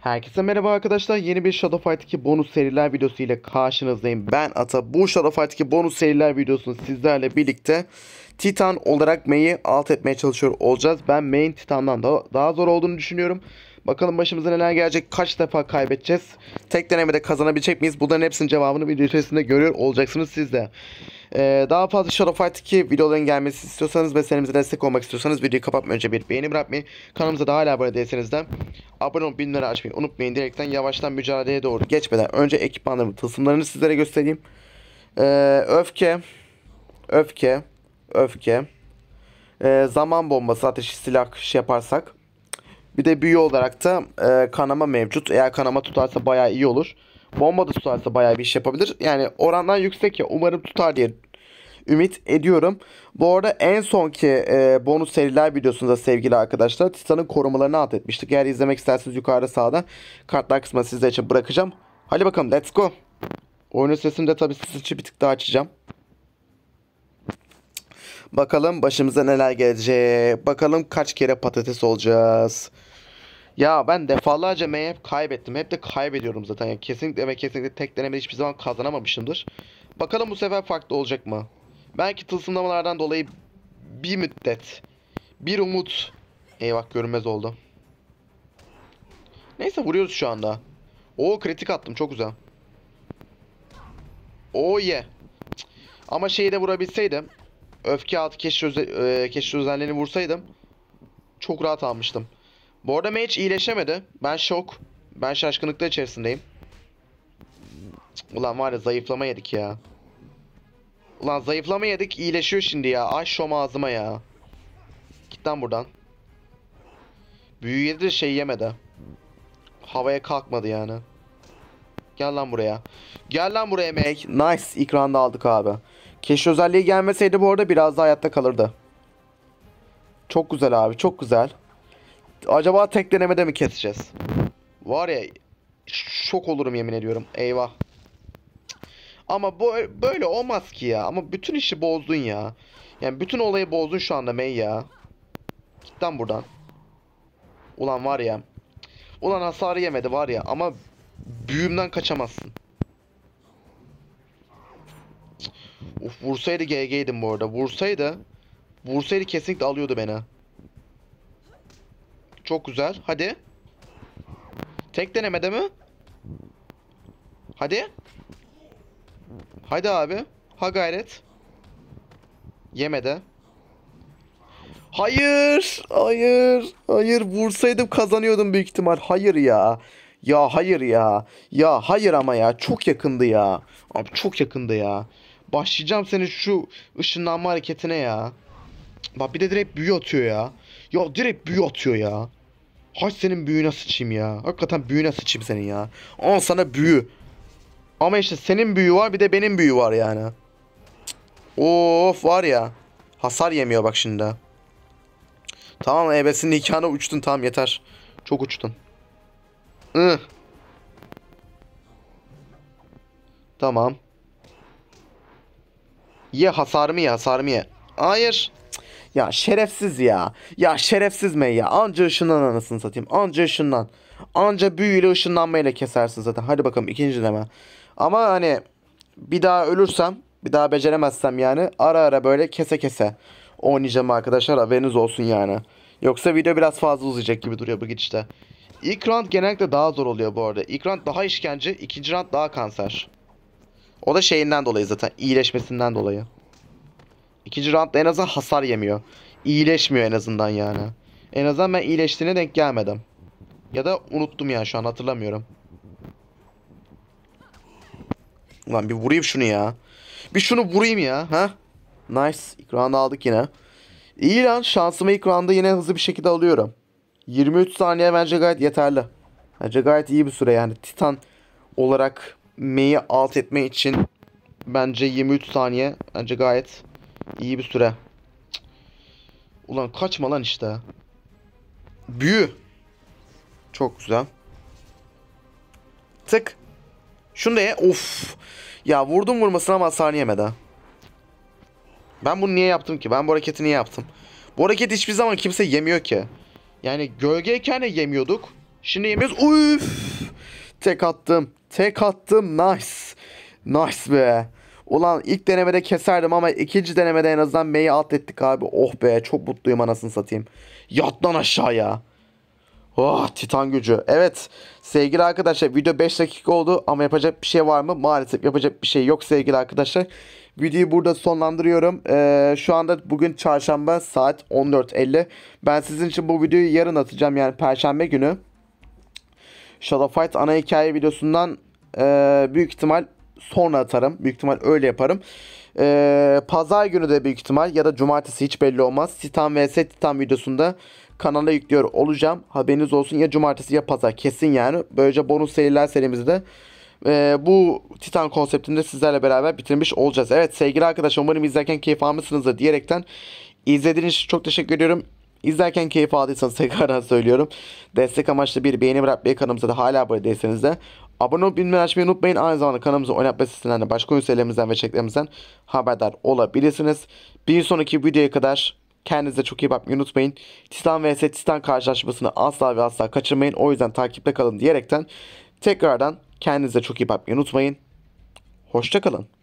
Herkese merhaba arkadaşlar. Yeni bir Shadow Fight 2 bonus seriler videosu ile karşınızdayım. Ben Ata. Bu Shadow Fight 2 bonus seriler videosunu sizlerle birlikte Titan olarak May'i alt etmeye çalışıyor olacağız. Ben main Titan'dan da daha zor olduğunu düşünüyorum. Bakalım başımıza neler gelecek. Kaç defa kaybedeceğiz. Tek denemede kazanabilecek miyiz? Bunların hepsinin cevabını video içerisinde görüyor olacaksınız siz de. Ee, daha fazla Shadow Fight 2 videoların gelmesi istiyorsanız ve serimize destek olmak istiyorsanız videoyu kapatmadan önce bir beğeni bırakmayı, kanalımıza daha hala abone değilseniz de abone olup bilimleri açmayı unutmayın. Direkten yavaştan mücadeleye doğru geçmeden önce ekipmanların tılsımlarını sizlere göstereyim. Ee, öfke, öfke, öfke, ee, zaman bombası, ateşi silah şey yaparsak. Bir de büyü olarak da e, kanama mevcut. Eğer kanama tutarsa baya iyi olur. Bomba da tutarsa baya bir iş yapabilir. Yani orandan yüksek ya. Umarım tutar diye ümit ediyorum. Bu arada en sonki e, bonus seriler videosunda sevgili arkadaşlar Titan'ın korumalarını alt etmiştik. Eğer izlemek isterseniz yukarıda sağda kartlar kısmını sizler için bırakacağım. Hadi bakalım let's go. Oyunun sesini de tabii siz için bir tık daha açacağım. Bakalım başımıza neler gelecek. Bakalım kaç kere patates olacağız. Ya ben defalarca M hep kaybettim. Hep de kaybediyorum zaten. Yani kesinlikle ve kesinlikle tek denemede hiçbir zaman kazanamamışımdır. Bakalım bu sefer farklı olacak mı? Belki tılsımlamalardan dolayı bir müddet. Bir umut. Eyvah görünmez oldu. Neyse vuruyoruz şu anda. O kritik attım çok güzel. Oh yeah. Ama şeyi de vurabilseydim öfke altı keşiş, öze, e, keşiş özelliğini vursaydım çok rahat almıştım. Bu arada mage iyileşemedi. Ben şok. Ben şaşkınlıkta içerisindeyim. Ulan var ya zayıflama yedik ya. Ulan zayıflama yedik iyileşiyor şimdi ya. Ay şom ağzıma ya. Git lan buradan. Büyü yedi de şey yemedi. Havaya kalkmadı yani. Gel lan buraya. Gel lan buraya Meg. Nice. İkranda aldık abi. Keşiş özelliği gelmeseydi bu arada biraz daha hayatta kalırdı. Çok güzel abi çok güzel. Acaba tek denemede mi keseceğiz? Var ya şok olurum yemin ediyorum. Eyvah. Ama bu böyle olmaz ki ya. Ama bütün işi bozdun ya. Yani bütün olayı bozdun şu anda May ya. Git lan buradan. Ulan var ya. Ulan hasarı yemedi var ya ama büyümden kaçamazsın. Uf vursaydı GG'ydim bu arada. Vursaydı vursaydı kesinlikle alıyordu beni. Çok güzel. Hadi. Tek denemede mi? Hadi. Hadi abi. Ha gayret. yemedi Hayır. Hayır. Hayır. Vursaydım kazanıyordum büyük ihtimal. Hayır ya. Ya hayır ya. Ya hayır ama ya. Çok yakındı ya. Abi çok yakındı ya. Başlayacağım senin şu ışınlanma hareketine ya. Bak bir de direkt büyü atıyor ya. Ya direkt büyü atıyor ya. Hay senin büyüne sıçayım ya. Hakikaten büyüne sıçayım senin ya. On sana büyü. Ama işte senin büyü var bir de benim büyü var yani. Of var ya. Hasar yemiyor bak şimdi. Tamam ebesinin nikahına uçtun tamam yeter. Çok uçtun. Ih. Tamam. Ye hasarımı ye hasarımı ye. Hayır. Ya şerefsiz ya. Ya şerefsiz mi ya. Anca ışından anasını satayım. Anca ışından. Anca büyüyle ışınlanmayla kesersin zaten. Hadi bakalım ikinci deme. Ama hani bir daha ölürsem bir daha beceremezsem yani ara ara böyle kese kese oynayacağım arkadaşlar haberiniz olsun yani. Yoksa video biraz fazla uzayacak gibi duruyor bu gidişte. İlk round genellikle daha zor oluyor bu arada. İlk round daha işkence, ikinci round daha kanser. O da şeyinden dolayı zaten. iyileşmesinden dolayı. İkinci roundda en azından hasar yemiyor. İyileşmiyor en azından yani. En azından ben iyileştiğine denk gelmedim. Ya da unuttum ya şu an hatırlamıyorum. Ulan bir vurayım şunu ya. Bir şunu vurayım ya. Ha? Nice. İlk round aldık yine. İyi lan şansımı ilk roundda yine hızlı bir şekilde alıyorum. 23 saniye bence gayet yeterli. Bence gayet iyi bir süre yani. Titan olarak M'yi alt etme için bence 23 saniye. Bence gayet iyi bir süre. Ulan kaçma lan işte. Büyü. Çok güzel. Tık. Şunu da ye. Of. Ya vurdum vurmasın ama hasar yemedi. Ben bunu niye yaptım ki? Ben bu hareketi niye yaptım? Bu hareket hiçbir zaman kimse yemiyor ki. Yani gölgeyken de yemiyorduk. Şimdi yemiyoruz. Uf! Tek attım. Tek attım. Nice. Nice be. Ulan ilk denemede keserdim ama ikinci denemede en azından B'yi alt ettik abi. Oh be çok mutluyum anasını satayım. Yat lan aşağıya. Oh titan gücü. Evet sevgili arkadaşlar video 5 dakika oldu ama yapacak bir şey var mı? Maalesef yapacak bir şey yok sevgili arkadaşlar. Videoyu burada sonlandırıyorum. Ee, şu anda bugün çarşamba saat 14.50. Ben sizin için bu videoyu yarın atacağım yani perşembe günü. Shadow ana hikaye videosundan e, büyük ihtimal sonra atarım. Büyük ihtimal öyle yaparım. E, Pazar günü de büyük ihtimal ya da cumartesi hiç belli olmaz. Titan vs Titan videosunda kanala yüklüyor olacağım. Haberiniz olsun ya cumartesi ya pazar kesin yani. Böylece bonus seriler serimizi de e, bu Titan konseptinde sizlerle beraber bitirmiş olacağız. Evet sevgili arkadaşlar umarım izlerken keyif almışsınızdır diyerekten izlediğiniz için çok teşekkür ediyorum. İzlerken keyif aldıysanız tekrardan söylüyorum. Destek amaçlı bir beğeni bırakmayı kanalımıza da hala abone değilseniz de abone olup bildirimleri açmayı unutmayın. Aynı zamanda kanalımıza oynatma sitelerinden başka oyun ve çeklerimizden haberdar olabilirsiniz. Bir sonraki videoya kadar kendinize çok iyi bakmayı unutmayın. Titan vs Titan karşılaşmasını asla ve asla kaçırmayın. O yüzden takipte kalın diyerekten tekrardan kendinize çok iyi bakmayı unutmayın. Hoşçakalın.